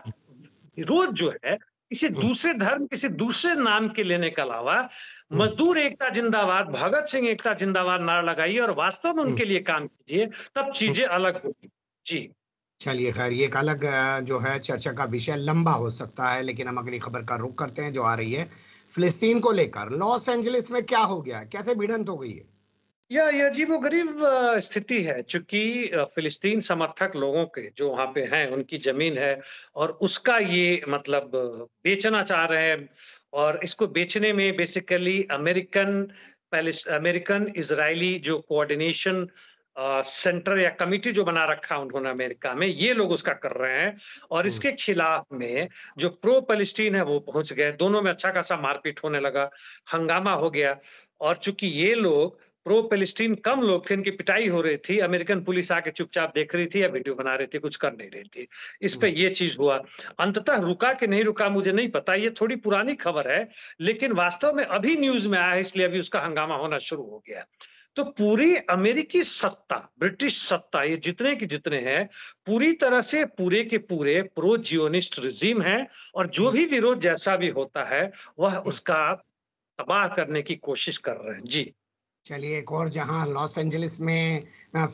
विरोध जो है किसी हम्म। दूसरे धर्म किसी दूसरे नाम के लेने के अलावा हम्म। मजदूर एकता जिंदाबाद भगत सिंह एकता जिंदाबाद नारा लगाइए और वास्तव में उनके हम्म। लिए काम कीजिए तब चीजें अलग होगी जी चलिए खैर ये एक अलग जो है चर्चा का विषय लंबा हो सकता है लेकिन हम अगली खबर का रुख करते हैं जो आ रही है फिलिस्तीन को लेकर लॉस एंजलिस में क्या हो गया कैसे भिड़ंत हो गई है या ये अजीबोगरीब गरीब स्थिति है चूंकि फ़िलिस्तीन समर्थक लोगों के जो वहाँ पे हैं, उनकी ज़मीन है और उसका ये मतलब बेचना चाह रहे हैं और इसको बेचने में बेसिकली अमेरिकन अमेरिकन इजरायली जो कोऑर्डिनेशन सेंटर या कमिटी जो बना रखा है उन्होंने अमेरिका में, ये लोग उसका कर रहे हैं और हम्म। इसके खिलाफ में जो प्रो पलिस्टीन है वो पहुंच गए, दोनों में अच्छा-खासा मारपीट होने लगा, हंगामा हो गया और चूंकि ये लोग प्रो पेलिस्टीन कम लोग थे इनकी पिटाई हो रही थी अमेरिकन पुलिस आके चुपचाप देख रही थी या वीडियो बना रही थी कुछ कर नहीं रही थी इस पे हम्म। ये चीज हुआ अंततः रुका कि नहीं रुका मुझे नहीं पता ये थोड़ी पुरानी खबर है लेकिन वास्तव में अभी न्यूज में आया है इसलिए अभी उसका हंगामा होना शुरू हो गया तो पूरी अमेरिकी सत्ता ब्रिटिश सत्ता ये जितने के जितने हैं पूरी तरह से पूरे के पूरे प्रो जियोनिस्ट रिजीम है और जो भी हम्म। विरोध जैसा भी होता है वह हम्म। उसका तबाह करने की कोशिश कर रहे हैं जी चलिए एक और जहां लॉस एंजलिस में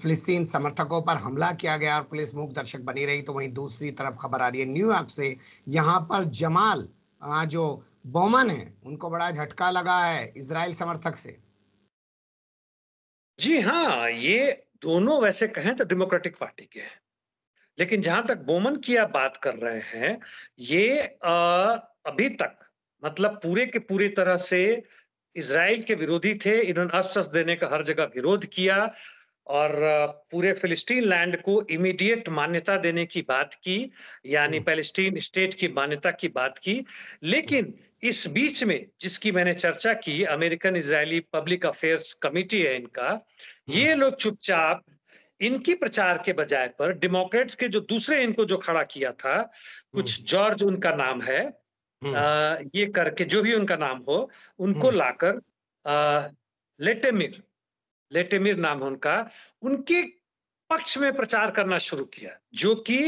फिलिस्तीन समर्थकों पर हमला किया गया और पुलिस मूक दर्शक बनी रही तो वहीं दूसरी तरफ खबर आ रही है न्यूयॉर्क से यहां पर जमाल जो बोमन है उनको बड़ा झटका लगा है इसराइल समर्थक से जी हाँ ये दोनों वैसे कहें तो डेमोक्रेटिक पार्टी के हैं लेकिन जहां तक बोमन की आप बात कर रहे हैं ये आ, अभी तक मतलब पूरे के पूरी तरह से इसराइल के विरोधी थे इन्होंने अस्त्र देने का हर जगह विरोध किया और पूरे फिलिस्तीन लैंड को इमीडिएट मान्यता देने की बात की यानी हम्म। पैलेस्टीन स्टेट की मान्यता की बात की लेकिन इस बीच में जिसकी मैंने चर्चा की American Israeli Public Affairs Committee है इनका ये हम्म। लोग चुपचाप इनकी प्रचार के बजाय पर डेमोक्रेट्स के जो दूसरे इनको जो खड़ा किया था कुछ हम्म। जॉर्ज उनका नाम है हम्म। ये करके जो भी उनका नाम हो उनको हम्म। लाकर लेटेमिर लेटेमिर नाम उनका उनके पक्ष में प्रचार करना शुरू किया जो कि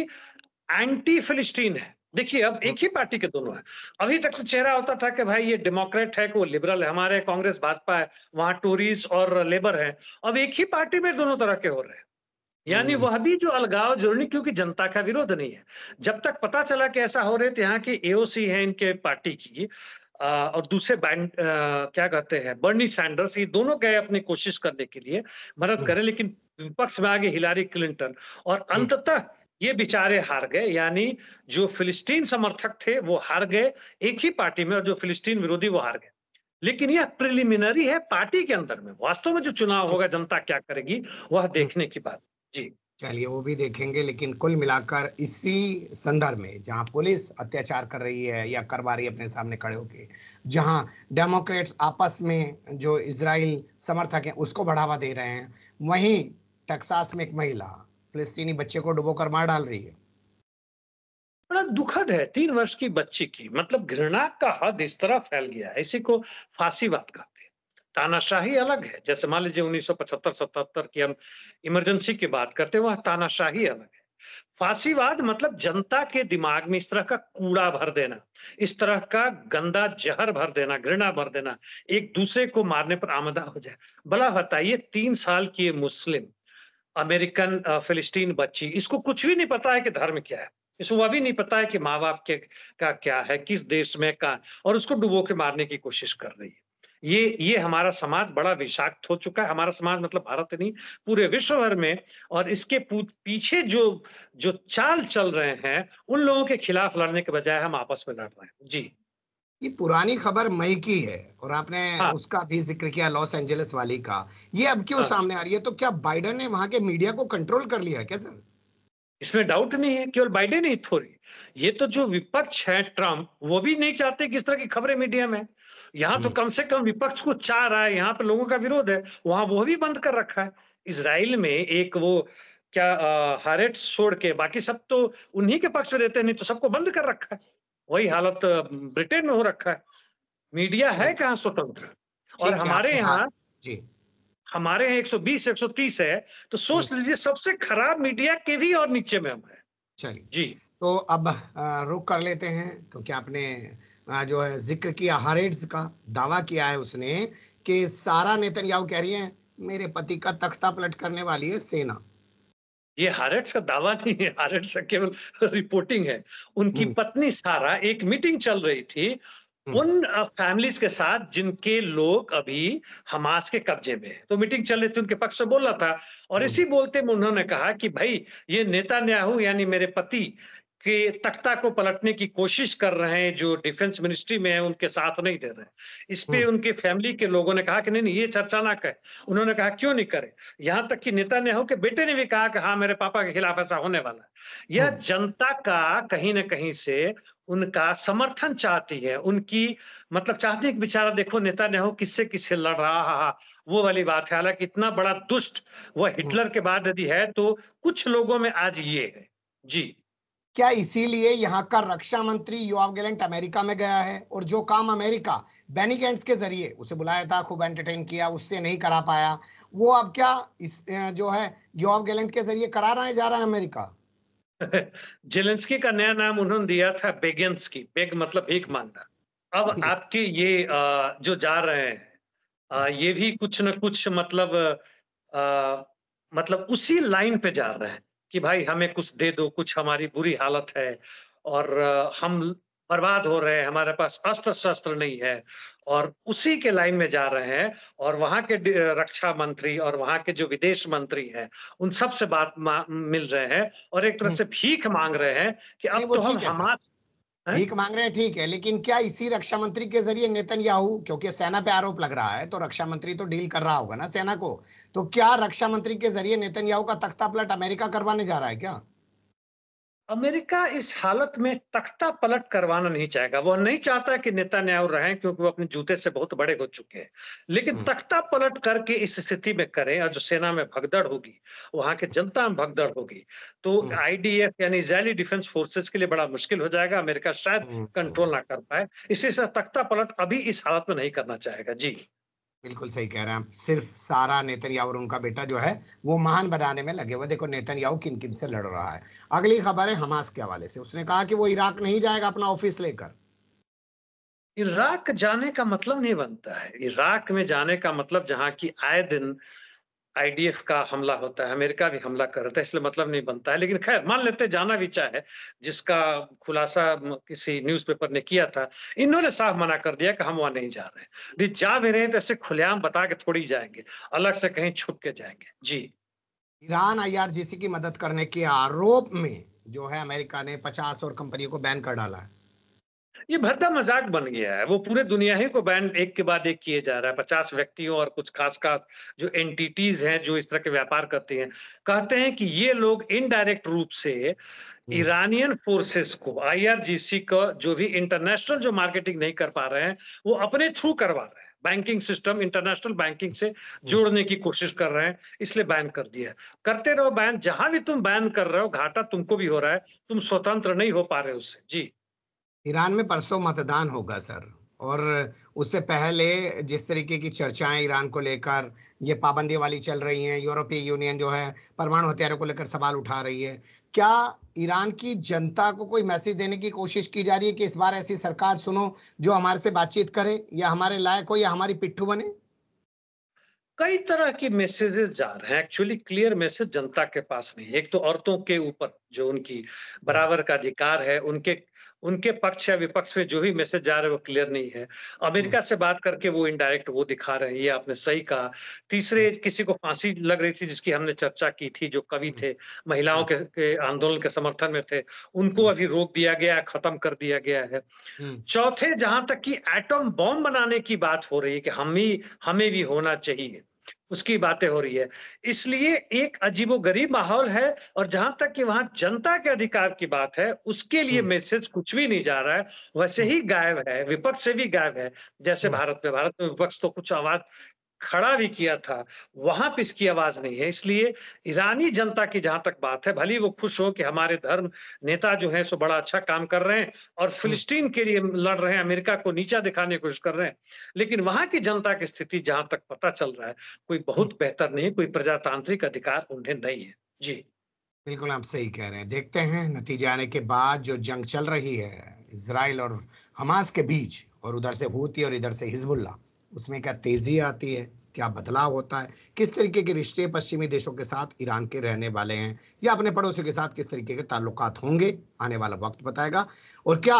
एंटी फिलिस्टीन है देखिए अब एक ही हम्म। पार्टी के दोनों है अभी तक तो चेहरा होता था कि भाई ये डेमोक्रेट है कि वो लिबरल है हमारे कांग्रेस भाजपा है वहां टूरिस्ट और लेबर है अब एक ही पार्टी में दोनों तरह के हो रहे हैं यानी हम्म। वह भी जो अलगाव जोड़नी क्योंकि जनता का विरोध नहीं है जब तक पता चला कि ऐसा हो रहे थे तो यहाँ की एओसी है इनके पार्टी की और दूसरे बैंड क्या कहते हैं बर्नी सैंडर्स ये दोनों गए अपनी कोशिश करने के लिए मदद हम्म। करें लेकिन विपक्ष में आगे हिलारी क्लिंटन और हम्म। अंततः ये बिचारे हार गए यानी जो फिलिस्तीन समर्थक थे वो हार गए एक ही पार्टी में और जो फिलिस्तीन विरोधी वो हार गए लेकिन यह प्रिलिमिनरी है पार्टी के अंदर में वास्तव में जो चुनाव होगा जनता क्या करेगी वह देखने की बात चलिए वो भी देखेंगे लेकिन कुल मिलाकर इसी संदर्भ में जहां पुलिस अत्याचार कर रही है या करवा रही है अपने सामने खड़े होके जहां डेमोक्रेट्स आपस में जो इसराइल समर्थक है उसको बढ़ावा दे रहे हैं वहीं टेक्सास में एक महिला फिलिस्तीनी बच्चे को डुबोकर मार डाल रही है बड़ा दुखद है तीन वर्ष की बच्ची की मतलब घृणा का हद इस तरह फैल गया है इसी को फांसीवाद का तानाशाही अलग है जैसे मान लीजिए 1975-77 की हम इमरजेंसी की बात करते हैं वह तानाशाही अलग है फांसीवाद मतलब जनता के दिमाग में इस तरह का कूड़ा भर देना इस तरह का गंदा जहर भर देना घृणा भर देना एक दूसरे को मारने पर आमदा हो जाए भला बताइए तीन साल की मुस्लिम अमेरिकन फिलिस्तीन बच्ची इसको कुछ भी नहीं पता है कि धर्म क्या है इसको वह भी नहीं पता है कि माँ बाप के का क्या है किस देश में कहा और उसको डुबो के मारने की कोशिश कर रही है ये ये हमारा समाज बड़ा विषाक्त हो चुका है हमारा समाज मतलब भारत नहीं पूरे विश्व भर में और इसके पीछे जो जो चाल चल रहे हैं उन लोगों के खिलाफ लड़ने के बजाय हम आपस में लड़ रहे हैं जी ये पुरानी खबर मई की है और आपने हाँ। उसका भी जिक्र किया लॉस एंजलिस वाली का ये अब क्यों हाँ। सामने आ रही है तो क्या बाइडन ने वहां के मीडिया को कंट्रोल कर लिया क्या सर इसमें डाउट नहीं है केवल बाइडन ही थोड़ी ये तो जो विपक्ष है ट्रम्प वो भी नहीं चाहते किस तरह की खबरें मीडिया में यहाँ तो हम्म। कम से कम विपक्ष को चाह रहा है यहाँ पे लोगों का विरोध है वहां वो भी बंद कर रखा है इसराइल में एक वो क्या हारेट छोड़ के बाकी सब तो उन्हीं के पक्ष में रहते नहीं तो सबको बंद कर रखा है वही हालत ब्रिटेन में हो रखा है मीडिया है कहाँ स्वतंत्र और हाँ, हमारे यहाँ हमारे यहाँ 120 130 है तो सोच हम्म। लीजिए सबसे खराब मीडिया के भी और नीचे में हम है चलिए जी तो अब रुक कर लेते हैं क्योंकि आपने जो है जिक्र किया हारेट्स का दावा किया है उसने कि सारा नेतन्याहू कह रही है मेरे पति का तख्ता पलट करने वाली है सेना ये हारेट्स का दावा नहीं है हारेट्स का केवल रिपोर्टिंग है उनकी हम्म। पत्नी सारा एक मीटिंग चल रही थी हम्म। उन फैमिलीज के साथ जिनके लोग अभी हमास के कब्जे में तो मीटिंग चल रही थी उनके पक्ष में बोल रहा था और हम्म। इसी बोलते में उन्होंने कहा कि भाई ये नेता न्याहू यानी मेरे पति कि तख्ता को पलटने की कोशिश कर रहे हैं जो डिफेंस मिनिस्ट्री में है उनके साथ नहीं दे रहे हैं इस पे हम्म। उनके फैमिली के लोगों ने कहा कि नहीं नहीं ये चर्चा ना करें उन्होंने कहा क्यों नहीं करे यहाँ तक कि नेता ने हो के बेटे ने भी कहा कि हाँ मेरे पापा के खिलाफ ऐसा होने वाला है यह हम्म। जनता का कहीं ना कहीं से उनका समर्थन चाहती है उनकी मतलब चाहती है कि बेचारा देखो नेता हो किससे किससे लड़ रहा वो वाली बात है हालांकि इतना बड़ा दुष्ट वह हिटलर हम्म। के बाद यदि है तो कुछ लोगों में आज ये है जी क्या इसीलिए यहाँ का रक्षा मंत्री युवा गैलेंट अमेरिका में गया है और जो काम अमेरिका बैनी गैंट्स के जरिए उसे बुलाया था खूब एंटरटेन किया उससे नहीं करा पाया वो अब क्या इस जो है युवा गैलेंट के जरिए करा रहा है जा रहा है अमेरिका जेलेंस्की का नया नाम उन्होंने दिया था बेगेंस्की बेग मतलब भीख मांगना अब आपके ये जो जा रहे हैं ये भी कुछ न कुछ मतलब मतलब उसी लाइन पे जा रहे हैं कि भाई हमें कुछ दे दो कुछ हमारी बुरी हालत है और हम बर्बाद हो रहे हैं हमारे पास अस्त्र शस्त्र नहीं है और उसी के लाइन में जा रहे हैं और वहाँ के रक्षा मंत्री और वहाँ के जो विदेश मंत्री हैं उन सब से बात मिल रहे हैं और एक तरह हम्म। से भीख मांग रहे हैं कि अब तो हम हमारे भीख मांग रहे हैं ठीक है लेकिन क्या इसी रक्षा मंत्री के जरिए नेतन्याहू क्योंकि सेना पे आरोप लग रहा है तो रक्षा मंत्री तो डील कर रहा होगा ना सेना को तो क्या रक्षा मंत्री के जरिए नेतन्याहू का तख्ता पलट अमेरिका करवाने जा रहा है क्या अमेरिका इस हालत में तख्ता पलट करवाना नहीं चाहेगा वो नहीं चाहता कि नेता न्याय रहे क्योंकि वो अपने जूते से बहुत बड़े हो चुके हैं लेकिन हम्म। तख्ता पलट करके इस स्थिति में करें और जो सेना में भगदड़ होगी वहां के जनता में भगदड़ होगी तो आईडीएफ हम्म। यानी इजराइली डिफेंस फोर्सेस के लिए बड़ा मुश्किल हो जाएगा अमेरिका शायद हम्म। कंट्रोल ना कर पाए इसी तख्ता पलट अभी इस हालत में नहीं करना चाहेगा जी बिल्कुल सही कह रहे हैं सिर्फ सारा नेतन्याहू और उनका बेटा जो है वो महान बनाने में लगे हुए देखो नेतन्याहू किन किन से लड़ रहा है अगली खबर है हमास के हवाले से उसने कहा कि वो इराक नहीं जाएगा अपना ऑफिस लेकर इराक जाने का मतलब नहीं बनता है इराक में जाने का मतलब जहाँ की आए दिन आईडीएफ का हमला होता है अमेरिका भी हमला कर रहा था इसलिए मतलब नहीं बनता है लेकिन खैर मान लेते जाना भी चाहे जिसका खुलासा किसी न्यूज़पेपर ने किया था इन्होंने साफ मना कर दिया कि हम वहाँ नहीं जा रहे हैं यदि जा भी रहे हैं तो ऐसे खुलेआम बता के थोड़ी जाएंगे अलग से कहीं छुप के जाएंगे जी ईरान आईआरजीसी की मदद करने के आरोप में जो है अमेरिका ने पचास और कंपनियों को बैन कर डाला है ये भद्दा मजाक बन गया है वो पूरे दुनिया ही को बैन एक के बाद एक किए जा रहा है पचास व्यक्तियों और कुछ खास खास जो एंटिटीज हैं जो इस तरह के व्यापार करते हैं कहते हैं कि ये लोग इनडायरेक्ट रूप से ईरानियन हम्म। फोर्सेस को आईआरजीसी का जो भी इंटरनेशनल जो मार्केटिंग नहीं कर पा रहे हैं वो अपने थ्रू करवा रहे हैं बैंकिंग सिस्टम इंटरनेशनल बैंकिंग से हम्म। जोड़ने की कोशिश कर रहे हैं इसलिए बैन कर दिया करते रहो बैन जहां भी तुम बैन कर रहे हो घाटा तुमको भी हो रहा है तुम स्वतंत्र नहीं हो पा रहे हो उससे जी ईरान में परसों मतदान होगा सर और उससे पहले जिस तरीके की चर्चाएं ईरान को लेकर ये पाबंदी वाली चल रही हैं यूरोपीय यूनियन जो है परमाणु हथियारों को लेकर सवाल उठा रही है क्या ईरान की जनता को कोई मैसेज देने की कोशिश की जा रही है कि इस बार ऐसी सरकार सुनो जो हमारे से बातचीत करे या हमारे लायक हो या हमारी पिट्ठू बने कई तरह की मैसेजेस जा रहे हैं एक्चुअली क्लियर मैसेज जनता के पास नहीं एक तो औरतों के ऊपर जो उनकी बराबर का अधिकार है उनके उनके पक्ष या विपक्ष में जो भी मैसेज जा रहे वो क्लियर नहीं है अमेरिका हम्म। से बात करके वो इनडायरेक्ट वो दिखा रहे हैं ये आपने सही कहा तीसरे हम्म। किसी को फांसी लग रही थी जिसकी हमने चर्चा की थी जो कवि थे हम्म। महिलाओं के, के आंदोलन के समर्थन में थे उनको अभी रोक दिया गया खत्म कर दिया गया है चौथे जहां तक की एटम बॉम्ब बनाने की बात हो रही है कि हम ही हमें भी होना चाहिए उसकी बातें हो रही है इसलिए एक अजीबोगरीब माहौल है और जहां तक कि वहां जनता के अधिकार की बात है उसके लिए मैसेज हम्म। कुछ भी नहीं जा रहा है वैसे ही हम्म। गायब है विपक्ष से भी गायब है जैसे हम्म। भारत में भारत में विपक्ष तो कुछ आवाज खड़ा भी किया था वहां पर इसकी आवाज नहीं है इसलिए ईरानी जनता की जहां तक बात है भली वो खुश हो कि हमारे धर्म नेता जो है सो बड़ा अच्छा काम कर रहे हैं और हम्म। फिलिस्तीन के लिए लड़ रहे हैं अमेरिका को नीचा दिखाने की कोशिश कर रहे हैं लेकिन वहां की जनता की स्थिति जहां तक पता चल रहा है कोई बहुत हम्म। बेहतर नहीं कोई प्रजातांत्रिक अधिकार उन्हें नहीं है जी बिल्कुल आप सही कह रहे हैं देखते हैं नतीजे आने के बाद जो जंग चल रही है इसराइल और हमास के बीच और उधर से हूती और इधर से हिजबुल्ला उसमें क्या तेजी आती है क्या बदलाव होता है किस तरीके के रिश्ते पश्चिमी देशों के साथ ईरान के रहने वाले हैं या अपने पड़ोसी के साथ किस तरीके के ताल्लुक होंगे आने वाला वक्त बताएगा और क्या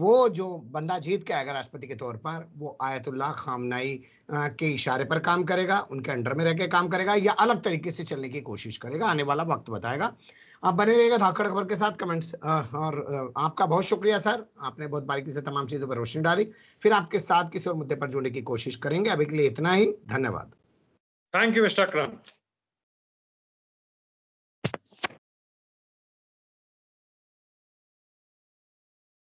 वो जो बंदा जीत के आएगा राष्ट्रपति के तौर पर वो आयतुल्ला खामनाई के इशारे पर काम करेगा उनके अंडर में रह के काम करेगा या अलग तरीके से चलने की कोशिश करेगा आने वाला वक्त बताएगा आप बने रहिएगा धाकड़ खबर के साथ कमेंट्स और आपका बहुत शुक्रिया सर आपने बहुत बारीकी से तमाम चीजों पर रोशनी डाली फिर आपके साथ किसी और मुद्दे पर जुड़ने की कोशिश करेंगे अभी के लिए इतना ही धन्यवाद थैंक यू मिस्टर